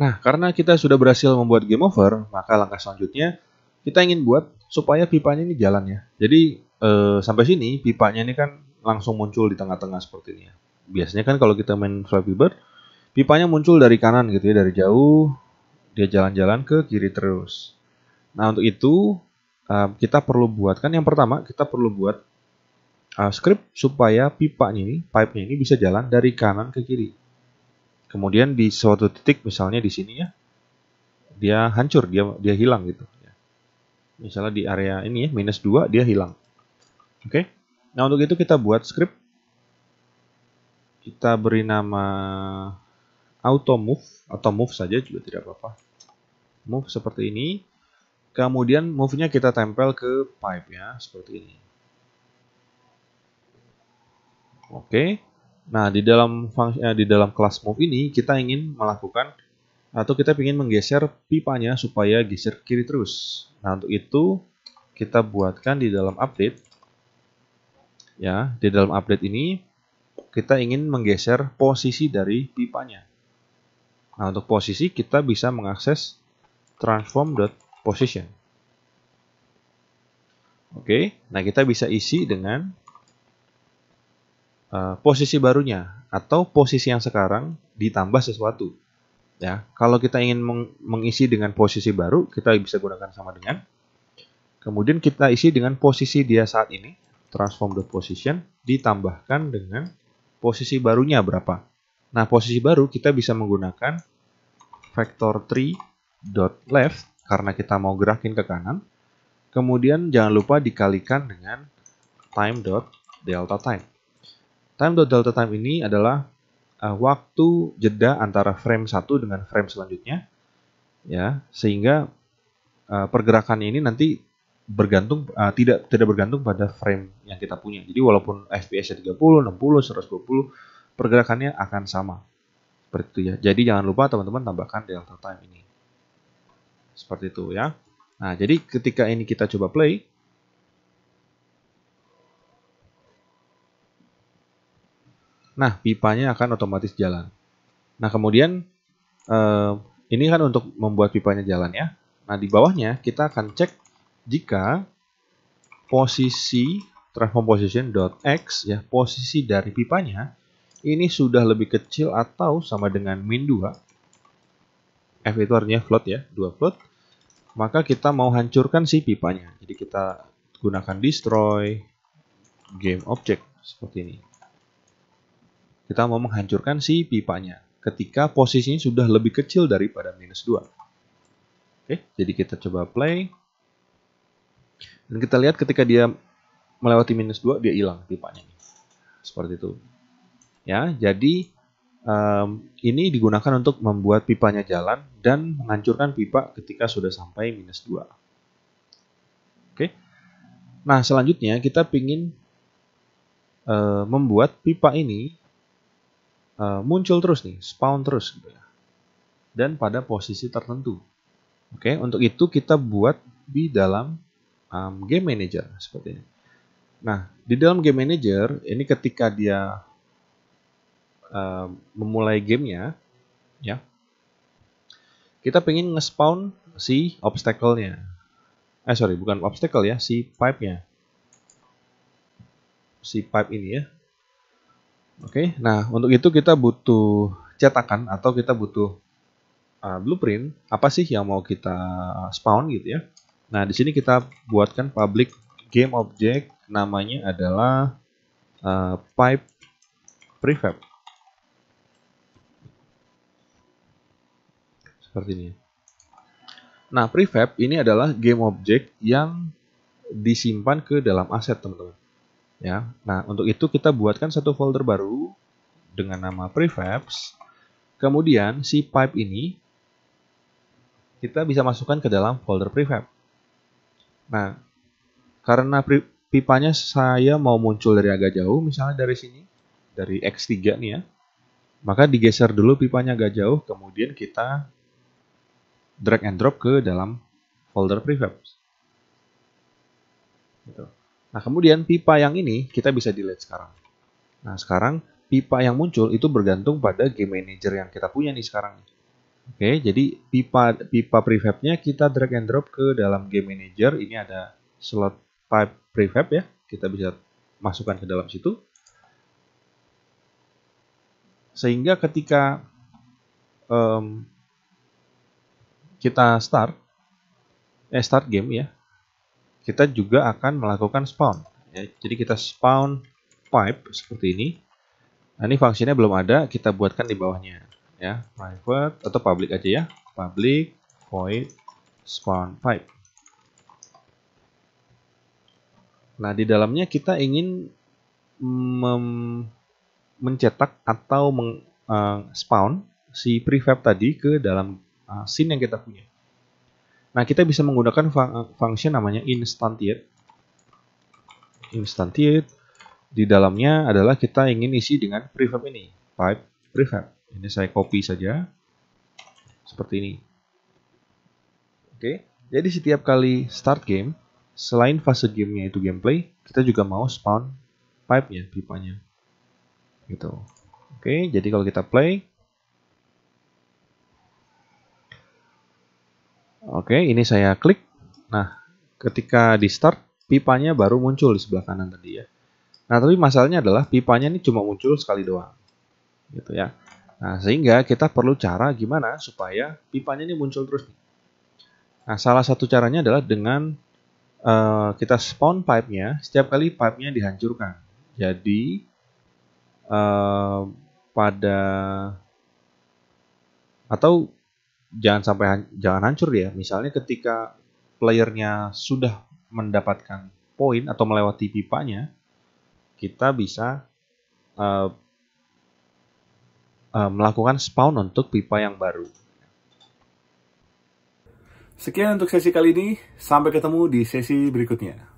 Nah, karena kita sudah berhasil membuat game over, maka langkah selanjutnya kita ingin buat supaya pipanya ini jalan ya. Jadi eh, sampai sini pipanya ini kan langsung muncul di tengah-tengah seperti ini. Ya. Biasanya kan kalau kita main Flappy Bird, pipanya muncul dari kanan gitu ya, dari jauh dia jalan-jalan ke kiri terus. Nah, untuk itu eh, kita perlu buat kan yang pertama, kita perlu buat eh, script supaya pipanya ini, pipe-nya ini bisa jalan dari kanan ke kiri kemudian di suatu titik misalnya di sini ya dia hancur dia dia hilang gitu ya. misalnya di area ini ya minus dua, dia hilang oke okay? nah untuk itu kita buat script kita beri nama auto move atau move saja juga tidak apa-apa move seperti ini kemudian move-nya kita tempel ke pipe ya seperti ini oke okay. Nah, di dalam fungsi, eh, di dalam kelas move ini kita ingin melakukan atau kita ingin menggeser pipanya supaya geser kiri terus. Nah, untuk itu kita buatkan di dalam update ya, di dalam update ini kita ingin menggeser posisi dari pipanya. Nah, untuk posisi kita bisa mengakses transform.position. Oke, nah kita bisa isi dengan Eh, posisi barunya atau posisi yang sekarang ditambah sesuatu. Ya, kalau kita ingin meng mengisi dengan posisi baru, kita bisa gunakan sama dengan. Kemudian kita isi dengan posisi dia saat ini, transform the position ditambahkan dengan posisi barunya berapa. Nah, posisi baru kita bisa menggunakan vector 3.left karena kita mau gerakin ke kanan. Kemudian jangan lupa dikalikan dengan time delta time. Time dot delta time ini adalah uh, waktu jeda antara frame satu dengan frame selanjutnya, ya, sehingga uh, pergerakannya ini nanti bergantung uh, tidak tidak bergantung pada frame yang kita punya. Jadi walaupun FPS-nya 30, 60, 120, pergerakannya akan sama. Seperti itu ya. Jadi jangan lupa teman-teman tambahkan delta time ini. Seperti itu ya. Nah, jadi ketika ini kita coba play, Nah, pipanya akan otomatis jalan. Nah, kemudian eh, ini kan untuk membuat pipanya jalan ya. Nah, di bawahnya kita akan cek jika posisi transform position .x ya, posisi dari pipanya ini sudah lebih kecil atau sama dengan min 2. F itu artinya float ya, 2 float. Maka kita mau hancurkan si pipanya. Jadi kita gunakan destroy game object seperti ini kita mau menghancurkan si pipanya ketika posisinya sudah lebih kecil daripada minus 2. Oke, jadi kita coba play. Dan kita lihat ketika dia melewati minus 2, dia hilang pipanya. Seperti itu. Ya, jadi um, ini digunakan untuk membuat pipanya jalan dan menghancurkan pipa ketika sudah sampai minus 2. Oke. Nah, selanjutnya kita ingin eh, membuat pipa ini Eh, muncul terus nih, spawn terus gitu ya. Dan pada posisi tertentu. Oke, untuk itu kita buat di dalam um, game manager seperti ini. Nah, di dalam game manager ini ketika dia um, memulai gamenya, ya, kita pengen nge-spawn si obstacle-nya. Eh sorry, bukan obstacle ya, si pipe-nya. Si pipe ini ya, Oke, okay? nah untuk itu kita butuh cetakan atau kita butuh uh, blueprint apa sih yang mau kita spawn gitu ya. Nah, di sini kita buatkan public game object namanya adalah uh, pipe prefab. Seperti ini. Nah, prefab ini adalah game object yang disimpan ke dalam aset, teman-teman ya. Nah, untuk itu kita buatkan satu folder baru dengan nama prefabs. Kemudian si pipe ini kita bisa masukkan ke dalam folder prefab. Nah, karena pipanya saya mau muncul dari agak jauh, misalnya dari sini, dari X3 nih ya, maka digeser dulu pipanya agak jauh, kemudian kita drag and drop ke dalam folder prefabs. Gitu. Nah, kemudian pipa yang ini kita bisa delete sekarang. Nah, sekarang pipa yang muncul itu bergantung pada game manager yang kita punya nih sekarang. Oke, jadi pipa pipa prefabnya kita drag and drop ke dalam game manager. Ini ada slot pipe prefab ya. Kita bisa masukkan ke dalam situ. Sehingga ketika um, kita start, eh start game ya, kita juga akan melakukan spawn. Ya, jadi kita spawn pipe seperti ini. Nah, ini fungsinya belum ada, kita buatkan di bawahnya. Ya, private atau public aja ya. Public void spawn pipe. Nah, di dalamnya kita ingin mencetak atau meng, uh, spawn si prefab tadi ke dalam uh, scene yang kita punya. Nah, kita bisa menggunakan fungsi eh, function namanya instantiate. Instantiate di dalamnya adalah kita ingin isi dengan prefab ini, pipe prefab. Ini saya copy saja seperti ini. Oke, jadi setiap kali start game, selain fase gamenya itu gameplay, kita juga mau spawn pipe-nya, pipanya. Gitu. Oke, jadi kalau kita play, Oke, ini saya klik. Nah, ketika di start, pipanya baru muncul di sebelah kanan tadi ya. Nah, tapi masalahnya adalah pipanya ini cuma muncul sekali doang. Gitu ya. Nah, sehingga kita perlu cara gimana supaya pipanya ini muncul terus. Nah, salah satu caranya adalah dengan uh, kita spawn pipe-nya, setiap kali pipe-nya dihancurkan. Jadi, uh, pada atau jangan sampai jangan hancur ya Misalnya ketika playernya sudah mendapatkan poin atau melewati pipanya, kita bisa uh, uh, melakukan spawn untuk pipa yang baru. Sekian untuk sesi kali ini, sampai ketemu di sesi berikutnya.